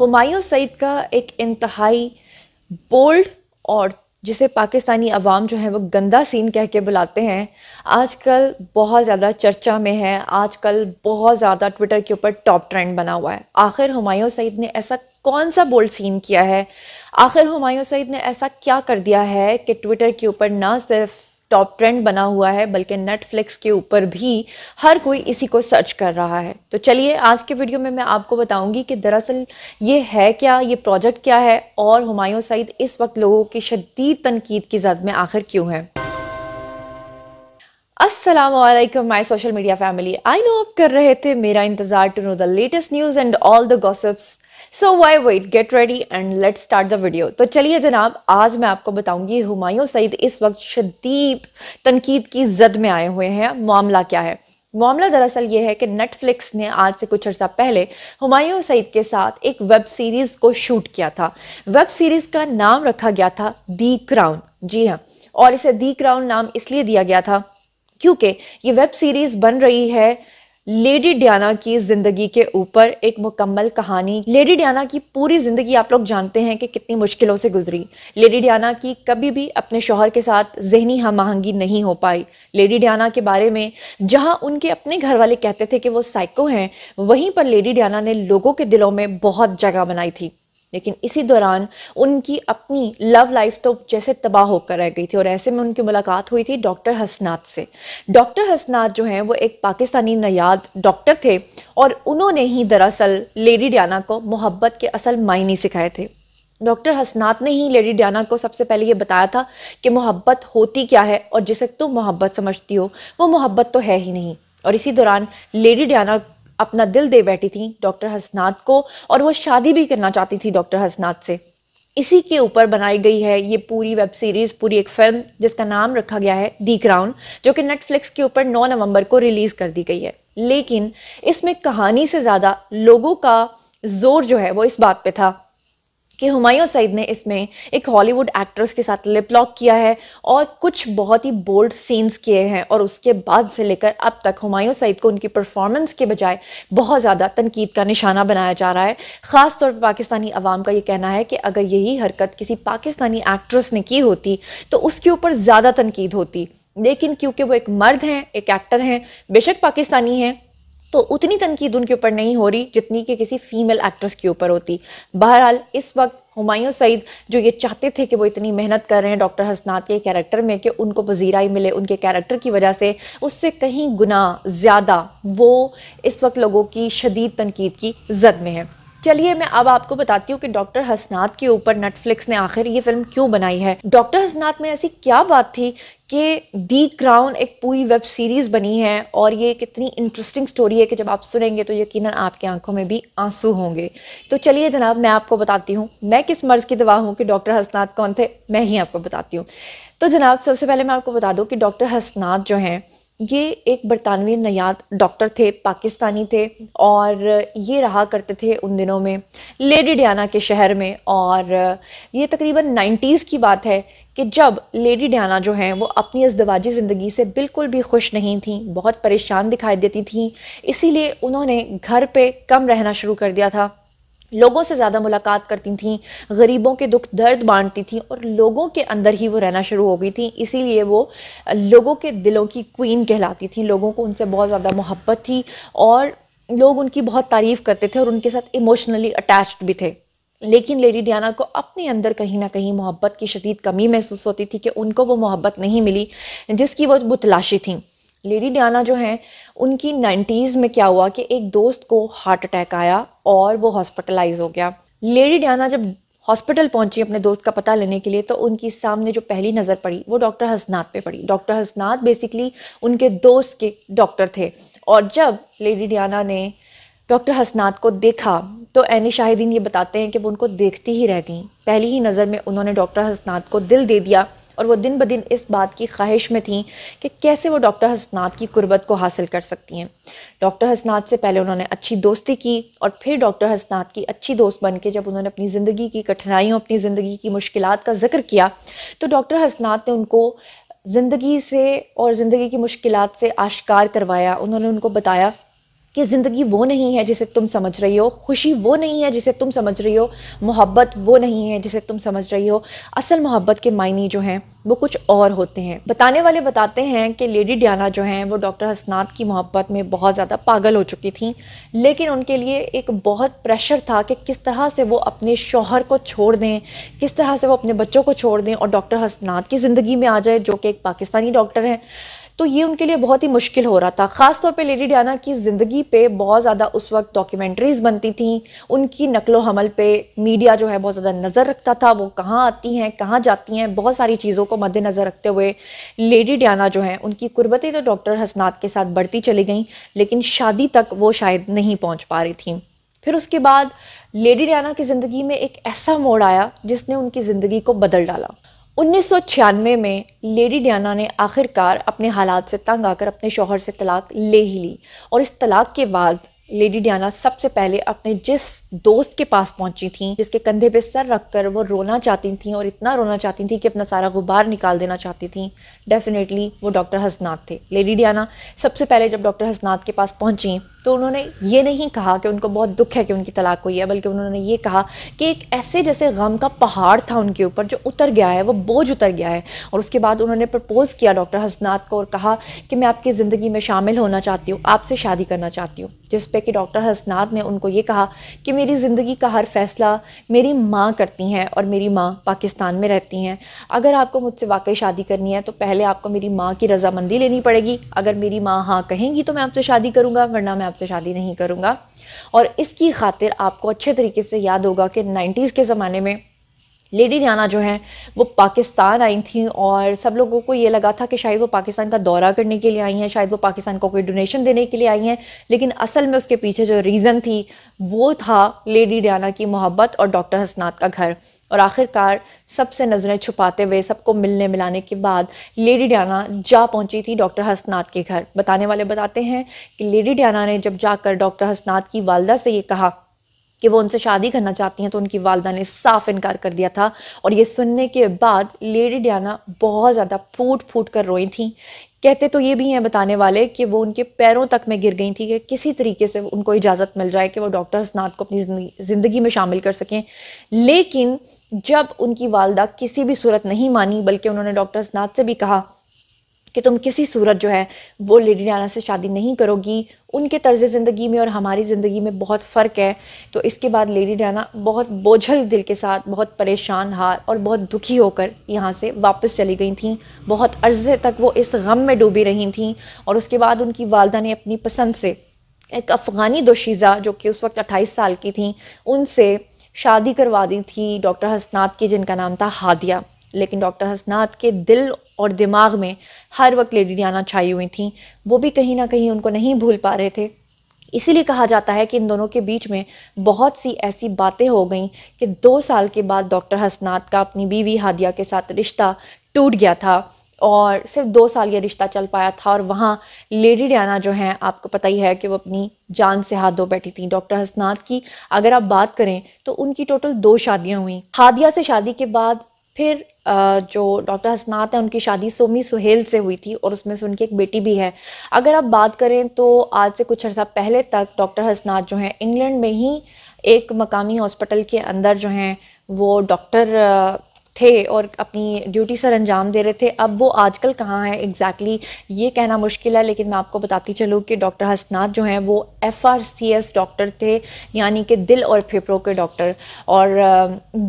हमायूं सईद का एक इंतहाई बोल्ड और जिसे पाकिस्तानी अवाम जो है वो गंदा सीन कह के बुलाते हैं आजकल बहुत ज़्यादा चर्चा में है आजकल बहुत ज़्यादा ट्विटर के ऊपर टॉप ट्रेंड बना हुआ है आखिर हमायूं सईद ने ऐसा कौन सा बोल्ड सीन किया है आखिर हमायूं सईद ने ऐसा क्या कर दिया है कि ट्विटर के ऊपर ना सिर्फ टॉप ट्रेंड बना हुआ है बल्कि नेटफ्लिक्स के ऊपर भी हर कोई इसी को सर्च कर रहा है तो चलिए आज के वीडियो में मैं आपको बताऊंगी कि दरअसल ये है क्या ये प्रोजेक्ट क्या है और हमायों सईद इस वक्त लोगों की शदीद तनकीद की जद में आखिर क्यों है Aslam my social media family I know आप कर रहे थे मेरा इंतजार to know the latest news and all the gossips so why wait get ready and let start the video तो चलिए जनाब आज मैं आपको बताऊंगी हुमायूं सईद इस वक्त शदीद तनकीद की जद में आए हुए हैं मामला क्या है मामला दरअसल ये है कि नेटफ्लिक्स ने आज से कुछ अर्सा पहले हुमायूं सईद के साथ एक वेब सीरीज़ को शूट किया था वेब सीरीज़ का नाम रखा गया था दी क्राउन जी हाँ और इसे दी क्राउन नाम इसलिए दिया गया था क्योंकि ये वेब सीरीज़ बन रही है लेडी डियाना की ज़िंदगी के ऊपर एक मुकम्मल कहानी लेडी डियाना की पूरी ज़िंदगी आप लोग जानते हैं कि कितनी मुश्किलों से गुजरी लेडी डियाना की कभी भी अपने शोहर के साथ जहनी हम आहंगी नहीं हो पाई लेडी डियाना के बारे में जहां उनके अपने घर वाले कहते थे कि वो साइको हैं वहीं पर लेडी डियाना ने लोगों के दिलों में बहुत जगह बनाई थी लेकिन इसी दौरान उनकी अपनी लव लाइफ तो जैसे तबाह होकर रह गई थी और ऐसे में उनकी मुलाकात हुई थी डॉक्टर हसनात से डॉक्टर हसनात जो हैं वो एक पाकिस्तानी नयाद डॉक्टर थे और उन्होंने ही दरअसल लेडी डियाना को मोहब्बत के असल मायने सिखाए थे डॉक्टर हसनात ने ही लेडी डियाना को सबसे पहले ये बताया था कि मोहब्बत होती क्या है और जिसे तुम मोहब्बत समझती हो वो मोहब्बत तो है ही नहीं और इसी दौरान लेडी डियाना अपना दिल दे बैठी थी डॉक्टर हसनाथ को और वो शादी भी करना चाहती थी डॉक्टर हसनाथ से इसी के ऊपर बनाई गई है ये पूरी वेब सीरीज़ पूरी एक फिल्म जिसका नाम रखा गया है दी क्राउन जो कि नेटफ्लिक्स के ऊपर 9 नवंबर को रिलीज़ कर दी गई है लेकिन इसमें कहानी से ज़्यादा लोगों का जोर जो है वो इस बात पे था कि हुमायूं सईद ने इसमें एक हॉलीवुड एक्ट्रेस के साथ लिप लॉक किया है और कुछ बहुत ही बोल्ड सीन्स किए हैं और उसके बाद से लेकर अब तक हुमायूं सईद को उनकी परफॉर्मेंस के बजाय बहुत ज़्यादा तनकीद का निशाना बनाया जा रहा है ख़ास तौर पर पाकिस्तानी अवाम का ये कहना है कि अगर यही हरकत किसी पाकिस्तानी एक्ट्रेस ने की होती तो उसके ऊपर ज़्यादा तनकीद होती लेकिन क्योंकि वो एक मर्द हैं एक एक्टर हैं बेशक पाकिस्तानी हैं तो उतनी तनकीद उनके ऊपर नहीं हो रही जितनी कि किसी फीमेल एक्ट्रेस के ऊपर होती बहरहाल इस वक्त हुमायूं सईद जो ये चाहते थे कि वो इतनी मेहनत कर रहे हैं डॉक्टर हसनात के कैरेक्टर में कि उनको पजीराई मिले उनके कैरेक्टर की वजह से उससे कहीं गुना ज़्यादा वो इस वक्त लोगों की शदीद तनकीद की जद में है चलिए मैं अब आपको बताती हूँ कि डॉक्टर हसनाथ के ऊपर नेटफ्लिक्स ने आखिर ये फिल्म क्यों बनाई है डॉक्टर हसनाथ में ऐसी क्या बात थी कि दी क्राउन एक पूरी वेब सीरीज़ बनी है और ये कितनी इंटरेस्टिंग स्टोरी है कि जब आप सुनेंगे तो यकीनन आपकी आंखों में भी आंसू होंगे तो चलिए जनाब मैं आपको बताती हूँ मैं किस मर्ज़ की दवा हूँ कि डॉक्टर हसनाथ कौन थे मैं ही आपको बताती हूँ तो जनाब सबसे पहले मैं आपको बता दूँ कि डॉक्टर हसनाथ जो हैं ये एक बरतानवी नयात डॉक्टर थे पाकिस्तानी थे और ये रहा करते थे उन दिनों में लेडी डियाना के शहर में और ये तकरीबन 90s की बात है कि जब लेडी डियाना जो हैं वो अपनी अजदवाजी ज़िंदगी से बिल्कुल भी खुश नहीं थी बहुत परेशान दिखाई देती थी इसीलिए उन्होंने घर पे कम रहना शुरू कर दिया था लोगों से ज़्यादा मुलाकात करती थी गरीबों के दुख दर्द बांटती थी और लोगों के अंदर ही वो रहना शुरू हो गई थी इसीलिए वो लोगों के दिलों की क्वीन कहलाती थी लोगों को उनसे बहुत ज़्यादा मोहब्बत थी और लोग उनकी बहुत तारीफ़ करते थे और उनके साथ इमोशनली अटैच्ड भी थे लेकिन लेडी डियाना को अपने अंदर कहीं ना कहीं मोहब्बत की शदीद कमी महसूस होती थी कि उनको वो मोहब्बत नहीं मिली जिसकी वो बुतलाशी थी लेडी डियाना जो हैं उनकी नाइन्टीज़ में क्या हुआ कि एक दोस्त को हार्ट अटैक आया और वो हॉस्पिटलाइज हो गया लेडी डियाना जब हॉस्पिटल पहुंची अपने दोस्त का पता लेने के लिए तो उनकी सामने जो पहली नज़र पड़ी वो डॉक्टर हसनाथ पे पड़ी डॉक्टर हसनाथ बेसिकली उनके दोस्त के डॉक्टर थे और जब लेडी डियाना ने डॉक्टर हसनाथ को देखा तो एनी शाहिदीन ये बताते हैं कि वो उनको देखती ही रह गई पहली ही नज़र में उन्होंने डॉक्टर हसनाथ को दिल दे दिया और वो दिन ब दिन इस बात की ख्वाहिश में थी कि कैसे वो डॉक्टर हसनात की कुर्बत को हासिल कर सकती हैं डॉक्टर हसनात से पहले उन्होंने अच्छी दोस्ती की और फिर डॉक्टर हसनात की अच्छी दोस्त बन के जब उन्होंने अपनी ज़िंदगी की कठिनाइयों अपनी ज़िंदगी की मुश्किल का जिक्र किया तो डॉक्टर हसनात ने उनको ज़िंदगी से और ज़िंदगी की मुश्किल से आश्कार करवाया उन्होंने उनको बताया कि ज़िंदगी वो नहीं है जिसे तुम समझ रही हो खुशी वो नहीं है जिसे तुम समझ रही हो मोहब्बत वो नहीं है जिसे तुम समझ रही हो असल मोहब्बत के मायने जो हैं वो कुछ और होते हैं बताने वाले बताते हैं कि लेडी डियाना जो हैं वो डॉक्टर हसनात की मोहब्बत में बहुत ज़्यादा पागल हो चुकी थी लेकिन उनके लिए एक बहुत प्रेशर था कि किस तरह से वो अपने शोहर को छोड़ दें किस तरह से वो अपने बच्चों को छोड़ दें और डॉक्टर हसनात की ज़िंदगी में आ जाए जो कि एक पाकिस्तानी डॉक्टर हैं तो ये उनके लिए बहुत ही मुश्किल हो रहा था ख़ासतौर पर लेडी डाना की ज़िंदगी पे बहुत ज़्यादा उस वक्त डॉक्यूमेंट्रीज़ बनती थी उनकी नकलो हमल पे मीडिया जो है बहुत ज़्यादा नज़र रखता था वो कहाँ आती हैं कहाँ जाती हैं बहुत सारी चीज़ों को मद्देनज़र रखते हुए लेडी डाना जो है उनकी कुर्बतें तो डॉक्टर हसनात के साथ बढ़ती चली गई लेकिन शादी तक वो शायद नहीं पहुँच पा रही थी फिर उसके बाद लेडी डाना की ज़िंदगी में एक ऐसा मोड़ आया जिसने उनकी ज़िंदगी को बदल डाला उन्नीस में लेडी डियाना ने आखिरकार अपने हालात से तंग आकर अपने शोहर से तलाक ले ही ली और इस तलाक के बाद लेडी डियाना सबसे पहले अपने जिस दोस्त के पास पहुंची थी जिसके कंधे पे सर रख कर वो रोना चाहती थी और इतना रोना चाहती थी कि अपना सारा गुब्बार निकाल देना चाहती थी डेफिनेटली वो डॉक्टर हसनात थे लेडी डियाना सबसे पहले जब डॉक्टर हसनात के पास पहुंची तो उन्होंने ये नहीं कहा कि उनको बहुत दुख है कि उनकी तलाक हुई है बल्कि उन्होंने ये कहा कि एक ऐसे जैसे गम का पहाड़ था उनके ऊपर जो उतर गया है वो बोझ उतर गया है और उसके बाद उन्होंने प्रपोज़ किया डॉक्टर हसनात को और कहा कि मैं आपकी ज़िंदगी में शामिल होना चाहती हूँ आपसे शादी करना चाहती हूँ जिस पे कि डॉक्टर हसनात ने उनको ये कहा कि मेरी ज़िंदगी का हर फैसला मेरी माँ करती हैं और मेरी माँ पाकिस्तान में रहती हैं अगर आपको मुझसे वाकई शादी करनी है तो पहले आपको मेरी माँ की रजामंदी लेनी पड़ेगी अगर मेरी माँ हाँ कहेंगी तो मैं आपसे शादी करूँगा वरना मैं आपसे शादी नहीं करूँगा और इसकी खातिर आपको अच्छे तरीके से याद होगा कि नाइन्टीज़ के ज़माने में लेडी रियाना जो हैं वो पाकिस्तान आई थी और सब लोगों को ये लगा था कि शायद वो पाकिस्तान का दौरा करने के लिए आई हैं शायद वो पाकिस्तान को कोई डोनेशन देने के लिए आई हैं लेकिन असल में उसके पीछे जो रीज़न थी वो था लेडी रियाना की मोहब्बत और डॉक्टर हसनात का घर और आखिरकार सबसे नज़रें छुपाते हुए सबको मिलने मिलाने के बाद लेडी डाना जा पहुंची थी डॉक्टर हसनात के घर बताने वाले बताते हैं कि लेडी डाना ने जब जाकर डॉक्टर हसनात की वालदा से ये कहा कि वो उनसे शादी करना चाहती हैं तो उनकी वालदा ने साफ इनकार कर दिया था और ये सुनने के बाद लेडी डियाना बहुत ज़्यादा फूट फूट कर रोई थी कहते तो ये भी हैं बताने वाले कि वो उनके पैरों तक में गिर गई थी कि किसी तरीके से उनको इजाज़त मिल जाए कि वो डॉक्टर हसनात को अपनी ज़िंदगी में शामिल कर सकें लेकिन जब उनकी वालदा किसी भी सूरत नहीं मानी बल्कि उन्होंने डॉक्टर हसनात से भी कहा कि तुम किसी सूरत जो है वो लेडी डायना से शादी नहीं करोगी उनके तर्ज ज़िंदगी में और हमारी ज़िंदगी में बहुत फ़र्क है तो इसके बाद लेडी डायना बहुत बोझल दिल के साथ बहुत परेशान हाल और बहुत दुखी होकर यहाँ से वापस चली गई थी बहुत अर्जे तक वो इस गम में डूबी रही थी और उसके बाद उनकी वालदा ने अपनी पसंद से एक अफ़गानी दोशीज़ा जो कि उस वक्त अट्ठाईस साल की थी उनसे शादी करवा दी थी डॉक्टर हसनात की जिनका नाम था हादिया लेकिन डॉक्टर हसनात के दिल और दिमाग में हर वक्त लेडी डियाना छाई हुई थी वो भी कहीं ना कहीं उनको नहीं भूल पा रहे थे इसीलिए कहा जाता है कि इन दोनों के बीच में बहुत सी ऐसी बातें हो गई कि दो साल के बाद डॉक्टर हसनात का अपनी बीवी हादिया के साथ रिश्ता टूट गया था और सिर्फ दो साल ये रिश्ता चल पाया था और वहाँ लेडी डियाना जो हैं आपको पता ही है कि वो अपनी जान से हाथ धो बैठी थी डॉक्टर हसनाथ की अगर आप बात करें तो उनकी टोटल दो शादियाँ हुई हादिया से शादी के बाद फिर जो डॉक्टर हसनात हैं उनकी शादी सोमी सुहेल से हुई थी और उसमें से उनकी एक बेटी भी है अगर आप बात करें तो आज से कुछ अर्सा पहले तक डॉक्टर हसनात जो हैं इंग्लैंड में ही एक मकामी हॉस्पिटल के अंदर जो हैं वो डॉक्टर थे और अपनी ड्यूटी सर अंजाम दे रहे थे अब वो आजकल कहाँ हैं एग्जैक्टली exactly ये कहना मुश्किल है लेकिन मैं आपको बताती चलूँ कि डॉक्टर हसनाथ जो हैं वो F R C S doctor थे यानी कि दिल और फेफड़ों के डॉक्टर और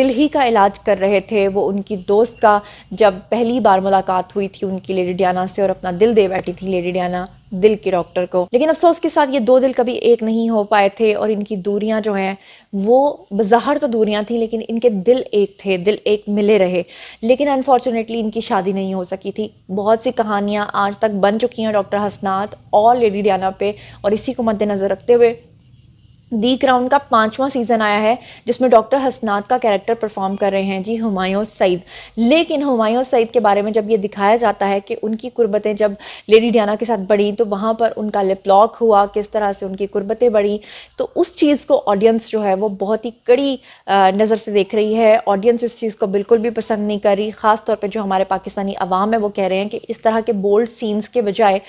दिल ही का इलाज कर रहे थे वो उनकी दोस्त का जब पहली बार मुलाकात हुई थी उनकी लेडी डियाना से और अपना दिल दे बैठी थी लेडी डियाना दिल के डॉक्टर को लेकिन अफसोस के साथ ये दो दिल कभी एक नहीं हो पाए थे और इनकी दूरियां जो हैं वो बज़ाहर तो दूरियां थी लेकिन इनके दिल एक थे दिल एक मिले रहे लेकिन अनफॉर्चुनेटली इनकी शादी नहीं हो सकी थी बहुत सी कहानियां आज तक बन चुकी हैं डॉक्टर हसनात और लेडी डियाना पे और इसी को मद्देनज़र रखते हुए दी क्राउन का पांचवा सीज़न आया है जिसमें डॉक्टर हसनात का कैरेक्टर परफॉर्म कर रहे हैं जी हुमायूं सईद लेकिन हुमायूं सईद के बारे में जब ये दिखाया जाता है कि उनकी कुर्बतें जब लेडी डियाना के साथ बढ़ी तो वहाँ पर उनका लिपलॉक हुआ किस तरह से उनकी कुर्बतें बढ़ी तो उस चीज़ को ऑडियंस जो है वो बहुत ही कड़ी नज़र से देख रही है ऑडियंस इस चीज़ को बिल्कुल भी पसंद नहीं कर रही ख़ास तौर पर जो हमारे पाकिस्तानी आवाम है वो कह रहे हैं कि इस तरह के बोल्ड सीन्स के बजाय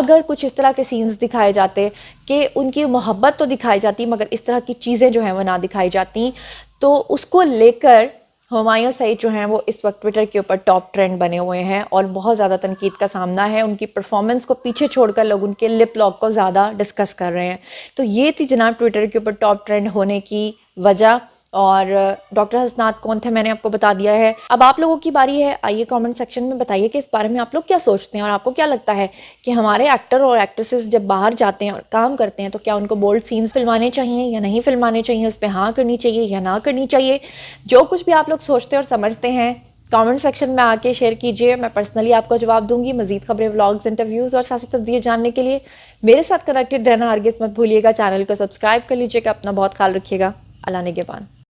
अगर कुछ इस तरह के सीन्स दिखाए जाते कि उनकी मोहब्बत तो दिखाई जाती जाती मगर इस तरह की चीज़ें जो हैं वो ना दिखाई जाती तो उसको लेकर हमायों सईद जो हैं वो इस वक्त ट्विटर के ऊपर टॉप ट्रेंड बने हुए हैं और बहुत ज़्यादा तनकीद का सामना है उनकी परफॉर्मेंस को पीछे छोड़कर लोग उनके लिप लॉक को ज़्यादा डिस्कस कर रहे हैं तो ये थी जनाब ट्विटर के ऊपर टॉप ट्रेंड होने की वजह और डॉक्टर uh, हसनाथ कौन थे मैंने आपको बता दिया है अब आप लोगों की बारी है आइए कमेंट सेक्शन में बताइए कि इस बारे में आप लोग क्या सोचते हैं और आपको क्या लगता है कि हमारे एक्टर और एक्ट्रेसेस जब बाहर जाते हैं और काम करते हैं तो क्या उनको बोल्ड सीन्स फिल्माने चाहिए या नहीं फिल्माने चाहिए उस पर हाँ करनी चाहिए या ना करनी चाहिए जो कुछ भी आप लोग सोचते और समझते हैं कमेंट सेक्शन में आके शेयर कीजिए मैं पर्सनली आपको जवाब दूंगी मजीद खबरें व्लॉग्स इंटरव्यूज़ और सियासी तब्दील जानने के लिए मेरे साथ कनेक्टेड रहना हरगिज़ मत भूलिएगा चैनल को सब्सक्राइब कर लीजिएगा अपना बहुत ख्याल रखिएगा अल्लाह नगेबान